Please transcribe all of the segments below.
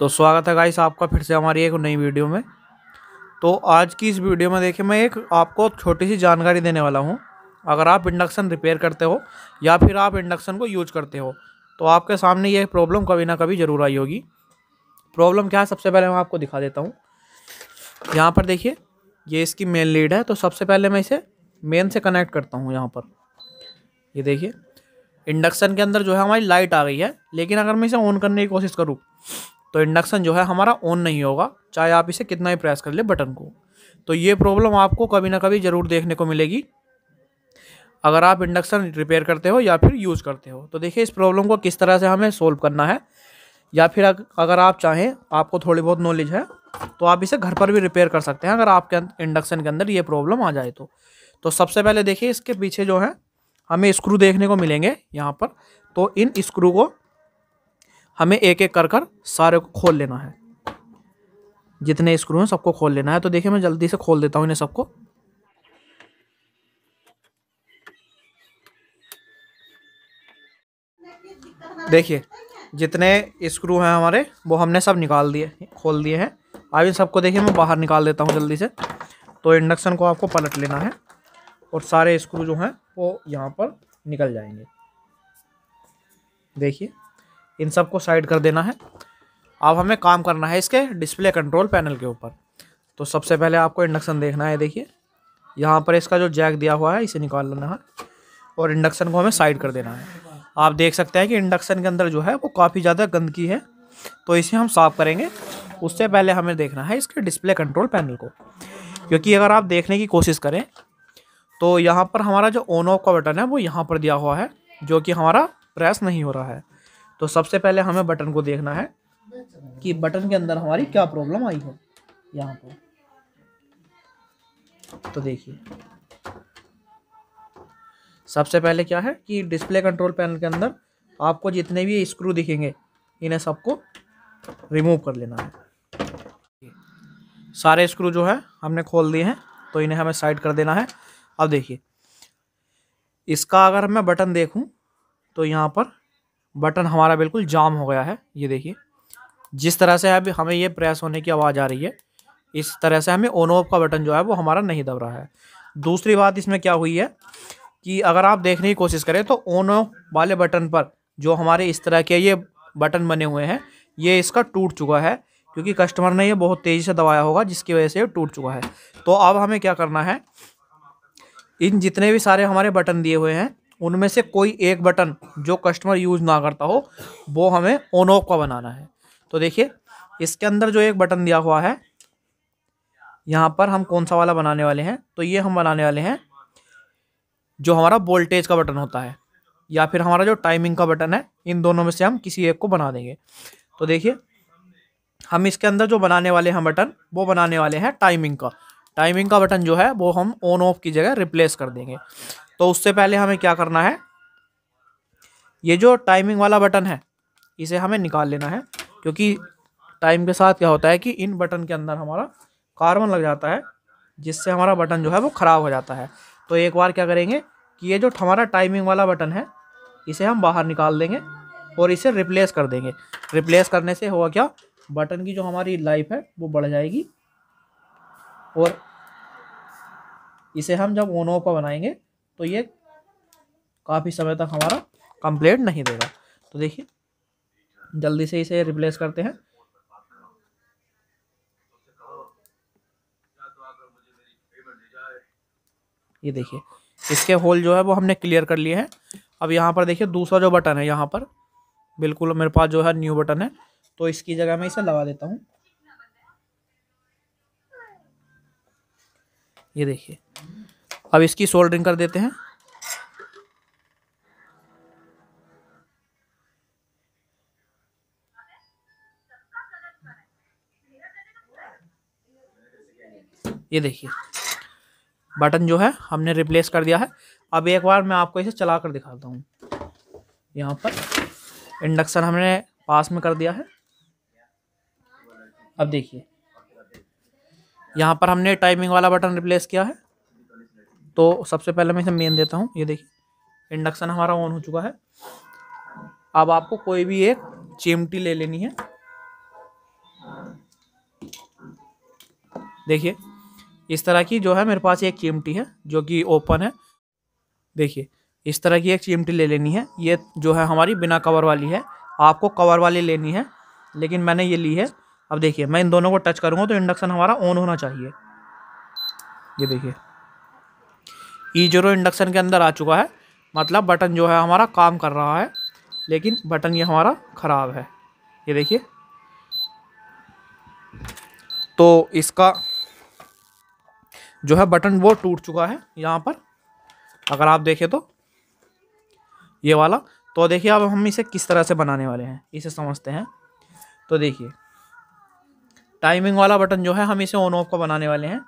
तो स्वागत है गाइस आपका फिर से हमारी एक नई वीडियो में तो आज की इस वीडियो में देखिए मैं एक आपको छोटी सी जानकारी देने वाला हूँ अगर आप इंडक्शन रिपेयर करते हो या फिर आप इंडक्शन को यूज करते हो तो आपके सामने यह प्रॉब्लम कभी ना कभी ज़रूर आई होगी प्रॉब्लम क्या है सबसे पहले मैं आपको दिखा देता हूँ यहाँ पर देखिए ये इसकी मेन लीड है तो सबसे पहले मैं इसे मेन से कनेक्ट करता हूँ यहाँ पर ये देखिए इंडक्शन के अंदर जो है हमारी लाइट आ गई है लेकिन अगर मैं इसे ऑन करने की कोशिश करूँ तो इंडक्शन जो है हमारा ऑन नहीं होगा चाहे आप इसे कितना ही प्रेस कर ले बटन को तो ये प्रॉब्लम आपको कभी ना कभी ज़रूर देखने को मिलेगी अगर आप इंडक्शन रिपेयर करते हो या फिर यूज़ करते हो तो देखिए इस प्रॉब्लम को किस तरह से हमें सोल्व करना है या फिर अगर आप चाहें आपको थोड़ी बहुत नॉलेज है तो आप इसे घर पर भी रिपेयर कर सकते हैं अगर आपके इंडक्शन के अंदर ये प्रॉब्लम आ जाए तो तो सबसे पहले देखिए इसके पीछे जो है हमें स्क्रू देखने को मिलेंगे यहाँ पर तो इन स्क्रू को हमें एक एक कर कर सारे को खोल लेना है जितने स्क्रू हैं सबको खोल लेना है तो देखिए मैं जल्दी से खोल देता हूँ इन्हें सबको देखिए जितने स्क्रू हैं हमारे वो हमने सब निकाल दिए खोल दिए हैं अब इन सबको देखिए मैं बाहर निकाल देता हूँ जल्दी से तो इंडक्शन को आपको पलट लेना है और सारे स्क्रू जो हैं वो यहाँ पर निकल जाएंगे देखिए इन सब को साइड कर देना है अब हमें काम करना है इसके डिस्प्ले कंट्रोल पैनल के ऊपर तो सबसे पहले आपको इंडक्शन देखना है देखिए यहाँ पर इसका जो जैक दिया हुआ है इसे निकाल लेना है और इंडक्शन को हमें साइड कर देना है आप देख सकते हैं कि इंडक्शन के अंदर जो है वो काफ़ी ज़्यादा गंदगी है तो इसे हम साफ़ करेंगे उससे पहले हमें देखना है इसके डिस्प्ले कंट्रोल पैनल को क्योंकि अगर आप देखने की कोशिश करें तो यहाँ पर हमारा जो ऑन ऑफ का बटन है वो यहाँ पर दिया हुआ है जो कि हमारा प्रेस नहीं हो रहा है तो सबसे पहले हमें बटन को देखना है कि बटन के अंदर हमारी क्या प्रॉब्लम आई है यहाँ पर तो देखिए सबसे पहले क्या है कि डिस्प्ले कंट्रोल पैनल के अंदर आपको जितने भी स्क्रू दिखेंगे इन्हें सबको रिमूव कर लेना है सारे स्क्रू जो है हमने खोल दिए हैं तो इन्हें हमें साइड कर देना है अब देखिए इसका अगर मैं बटन देखूं तो यहाँ पर बटन हमारा बिल्कुल जाम हो गया है ये देखिए जिस तरह से अब हमें ये प्रेस होने की आवाज़ आ रही है इस तरह से हमें ऑन ऑफ का बटन जो है वो हमारा नहीं दब रहा है दूसरी बात इसमें क्या हुई है कि अगर आप देखने की कोशिश करें तो ऑन ऑफ वाले बटन पर जो हमारे इस तरह के ये बटन बने हुए हैं ये इसका टूट चुका है क्योंकि कस्टमर ने ये बहुत तेज़ी से दबाया होगा जिसकी वजह से ये टूट चुका है तो अब हमें क्या करना है इन जितने भी सारे हमारे बटन दिए हुए हैं उनमें से कोई एक बटन जो कस्टमर यूज़ ना करता हो वो हमें ऑन ऑफ का बनाना है तो देखिए इसके अंदर जो एक बटन दिया हुआ है यहाँ पर हम कौन सा वाला बनाने वाले हैं तो ये हम बनाने वाले हैं जो हमारा वोल्टेज का बटन होता है या फिर हमारा जो टाइमिंग का बटन है इन दोनों में से हम किसी एक को बना देंगे तो देखिए हम इसके अंदर जो बनाने वाले हैं बटन वो बनाने वाले हैं टाइमिंग का टाइमिंग का बटन जो है वो हम ऑन ऑफ की जगह रिप्लेस कर देंगे तो उससे पहले हमें क्या करना है ये जो टाइमिंग वाला बटन है इसे हमें निकाल लेना है क्योंकि टाइम के साथ क्या होता है कि इन बटन के अंदर हमारा कार्बन लग जाता है जिससे हमारा बटन जो है वो ख़राब हो जाता है तो एक बार क्या करेंगे कि ये जो हमारा टाइमिंग वाला बटन है इसे हम बाहर निकाल देंगे और इसे रिप्लेस कर देंगे रिप्लेस करने से होगा क्या बटन की जो हमारी लाइफ है वो बढ़ जाएगी और इसे हम जब ओनो ऑफ का बनाएंगे तो ये काफ़ी समय तक हमारा कंप्लेंट नहीं देगा तो देखिए जल्दी से इसे रिप्लेस करते हैं ये देखिए इसके होल जो है वो हमने क्लियर कर लिए हैं अब यहाँ पर देखिए दूसरा जो बटन है यहाँ पर बिल्कुल मेरे पास जो है न्यू बटन है तो इसकी जगह मैं इसे लगा देता हूँ ये देखिए अब इसकी सोल्डरिंग कर देते हैं ये देखिए बटन जो है हमने रिप्लेस कर दिया है अब एक बार मैं आपको इसे चला कर दिखाता हूँ यहाँ पर इंडक्शन हमने पास में कर दिया है अब देखिए यहाँ पर हमने टाइमिंग वाला बटन रिप्लेस किया है तो सबसे पहले मैं इसे मेन देता हूँ ये देखिए इंडक्शन हमारा ऑन हो चुका है अब आपको कोई भी एक चिमटी ले लेनी है देखिए इस तरह की जो है मेरे पास एक चिमटी है जो कि ओपन है देखिए इस तरह की एक चिमटी ले लेनी है ये जो है हमारी बिना कवर वाली है आपको कवर वाली लेनी है लेकिन मैंने ये ली है अब देखिए मैं इन दोनों को टच करूँगा तो इंडक्शन हमारा ऑन होना चाहिए ये देखिए ई जीरो इंडक्शन के अंदर आ चुका है मतलब बटन जो है हमारा काम कर रहा है लेकिन बटन ये हमारा ख़राब है ये देखिए तो इसका जो है बटन वो टूट चुका है यहाँ पर अगर आप देखें तो ये वाला तो देखिए अब हम इसे किस तरह से बनाने वाले हैं इसे समझते हैं तो देखिए टाइमिंग वाला बटन जो है हम इसे ऑन ऑफ का बनाने वाले हैं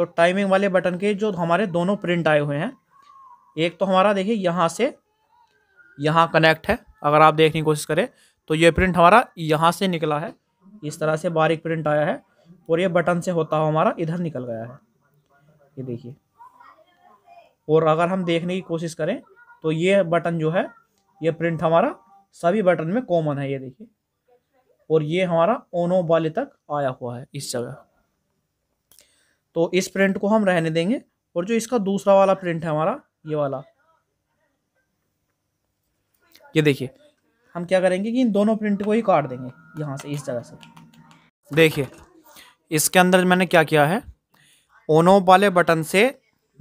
तो टाइमिंग वाले बटन के जो हमारे दोनों प्रिंट आए हुए हैं एक तो हमारा देखिए यहाँ से यहाँ कनेक्ट है अगर आप देखने की कोशिश करें तो ये प्रिंट हमारा यहाँ से निकला है इस तरह से बारीक प्रिंट आया है और ये बटन से होता हुआ हमारा इधर निकल गया है ये देखिए और अगर हम देखने की कोशिश करें तो ये बटन जो है ये प्रिंट हमारा सभी बटन में कॉमन है ये देखिए और ये हमारा ओनो वाले तक आया हुआ है इस जगह तो इस प्रिंट को हम रहने देंगे और जो इसका दूसरा वाला प्रिंट है हमारा ये वाला ये देखिए हम क्या करेंगे कि इन दोनों प्रिंट को ही काट देंगे यहाँ से इस जगह से देखिए इसके अंदर मैंने क्या किया है ओनो वाले बटन से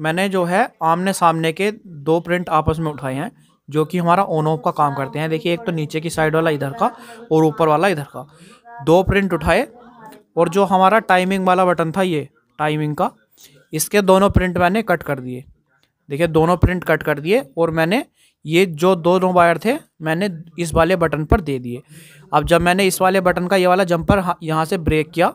मैंने जो है आमने सामने के दो प्रिंट आपस में उठाए हैं जो कि हमारा ऑन ऑफ का काम करते हैं देखिए एक तो नीचे की साइड वाला इधर का और ऊपर वाला इधर का दो प्रिंट उठाए और जो हमारा टाइमिंग वाला बटन था ये टाइमिंग का इसके दोनों प्रिंट मैंने कट कर दिए देखिए दोनों प्रिंट कट कर दिए और मैंने ये जो दोनों वायर थे मैंने इस वाले बटन पर दे दिए अब जब मैंने इस वाले बटन का ये वाला जंपर यहाँ से ब्रेक किया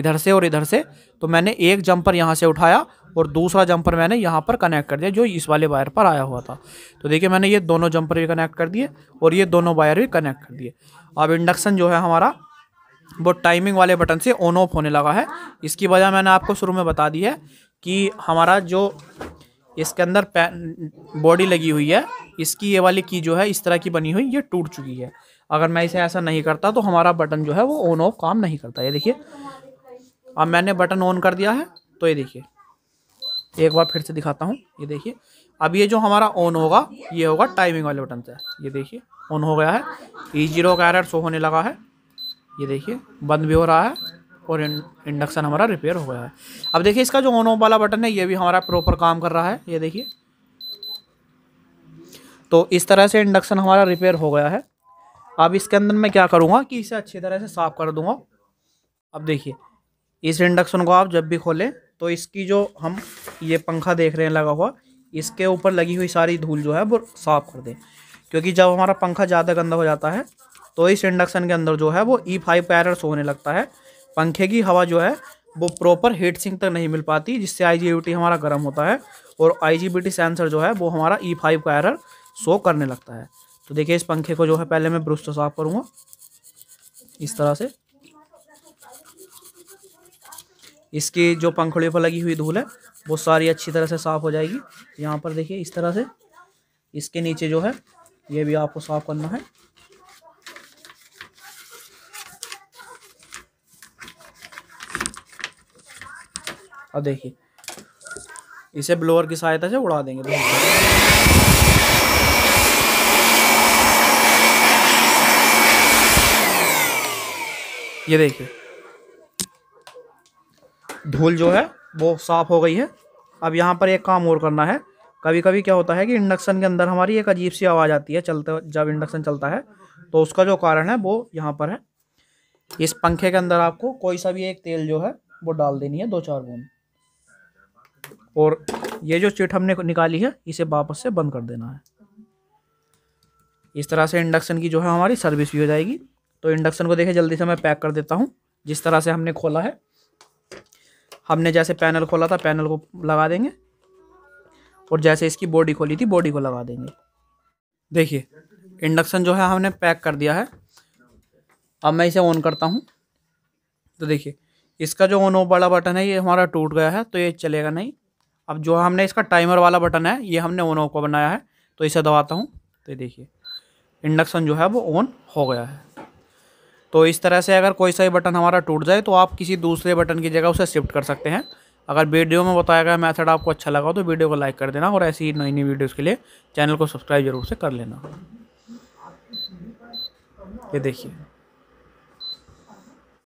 इधर से और इधर से तो मैंने एक जंपर यहाँ से उठाया और दूसरा जंपर मैंने यहाँ पर कनेक्ट कर दिया जो इस वाले वायर पर आया हुआ था तो देखिए मैंने ये दोनों जंपर भी कनेक्ट कर दिए और ये दोनों वायर भी कनेक्ट कर दिए अब इंडक्शन जो है हमारा वो टाइमिंग वाले बटन से ऑन ऑफ होने लगा है इसकी वजह मैंने आपको शुरू में बता दी है कि हमारा जो इसके अंदर बॉडी लगी हुई है इसकी ये वाली की जो है इस तरह की बनी हुई ये टूट चुकी है अगर मैं इसे ऐसा नहीं करता तो हमारा बटन जो है वो ऑन ऑफ काम नहीं करता ये देखिए अब मैंने बटन ऑन कर दिया है तो ये देखिए एक बार फिर से दिखाता हूँ ये देखिए अब ये जो हमारा ऑन होगा ये होगा टाइमिंग वाले बटन से ये देखिए ऑन हो गया है ई e जीरो का एरर शो होने लगा है ये देखिए बंद भी हो रहा है और इंडक्शन हमारा रिपेयर हो गया है अब देखिए इसका जो ऑन ऑफ वाला बटन है ये भी हमारा प्रॉपर काम कर रहा है ये देखिए तो इस तरह से इंडक्शन हमारा रिपेयर हो गया है अब इसके अंदर मैं क्या करूँगा कि इसे अच्छी तरह से साफ़ कर दूँगा अब देखिए इस इंडक्शन को आप जब भी खोलें तो इसकी जो हम ये पंखा देख रहे हैं लगा हुआ इसके ऊपर लगी हुई सारी धूल जो है वो साफ़ कर दें क्योंकि जब हमारा पंखा ज़्यादा गंदा हो जाता है तो इस इंडक्शन के अंदर जो है वो ई फाइव का एरर्स होने लगता है पंखे की हवा जो है वो प्रॉपर हीट सिंक तक नहीं मिल पाती जिससे आई हमारा गर्म होता है और आई सेंसर जो है वो हमारा ई फाइव का एरर शो करने लगता है तो देखिए इस पंखे को जो है पहले मैं ब्रुश तो साफ करूँगा इस तरह से इसकी जो पंखड़ियों पर लगी हुई धूल है वो सारी अच्छी तरह से साफ़ हो जाएगी यहाँ पर देखिए इस तरह से इसके नीचे जो है ये भी आपको साफ़ करना है अब देखिए इसे ब्लोअर की सहायता से उड़ा देंगे ये देखिए धूल जो है वो साफ़ हो गई है अब यहाँ पर एक काम और करना है कभी कभी क्या होता है कि इंडक्शन के अंदर हमारी एक अजीब सी आवाज़ आती है चलते जब इंडक्शन चलता है तो उसका जो कारण है वो यहाँ पर है इस पंखे के अंदर आपको कोई सा भी एक तेल जो है वो डाल देनी है दो चार बूंद और ये जो चिट हमने निकाली है इसे वापस से बंद कर देना है इस तरह से इंडक्शन की जो है हमारी सर्विस भी हो जाएगी तो इंडक्शन को देखिए जल्दी से मैं पैक कर देता हूँ जिस तरह से हमने खोला है हमने जैसे पैनल खोला था पैनल को लगा देंगे और जैसे इसकी बॉडी खोली थी बॉडी को लगा देंगे देखिए इंडक्शन जो है हमने पैक कर दिया है अब मैं इसे ऑन करता हूँ तो देखिए इसका जो ऑन ऑफ वाला बटन है ये हमारा टूट गया है तो ये चलेगा नहीं अब जो हमने इसका टाइमर वाला बटन है ये हमने ऑन ऑफ का बनाया है तो इसे दबाता हूँ तो देखिए इंडक्शन जो है वो ऑन हो गया है तो इस तरह से अगर कोई सा ही बटन हमारा टूट जाए तो आप किसी दूसरे बटन की जगह उसे शिफ्ट कर सकते हैं अगर वीडियो में बताया गया मेथड आपको अच्छा लगा तो वीडियो को लाइक कर देना और ऐसी नई नई वीडियोज़ के लिए चैनल को सब्सक्राइब जरूर से कर लेना ये देखिए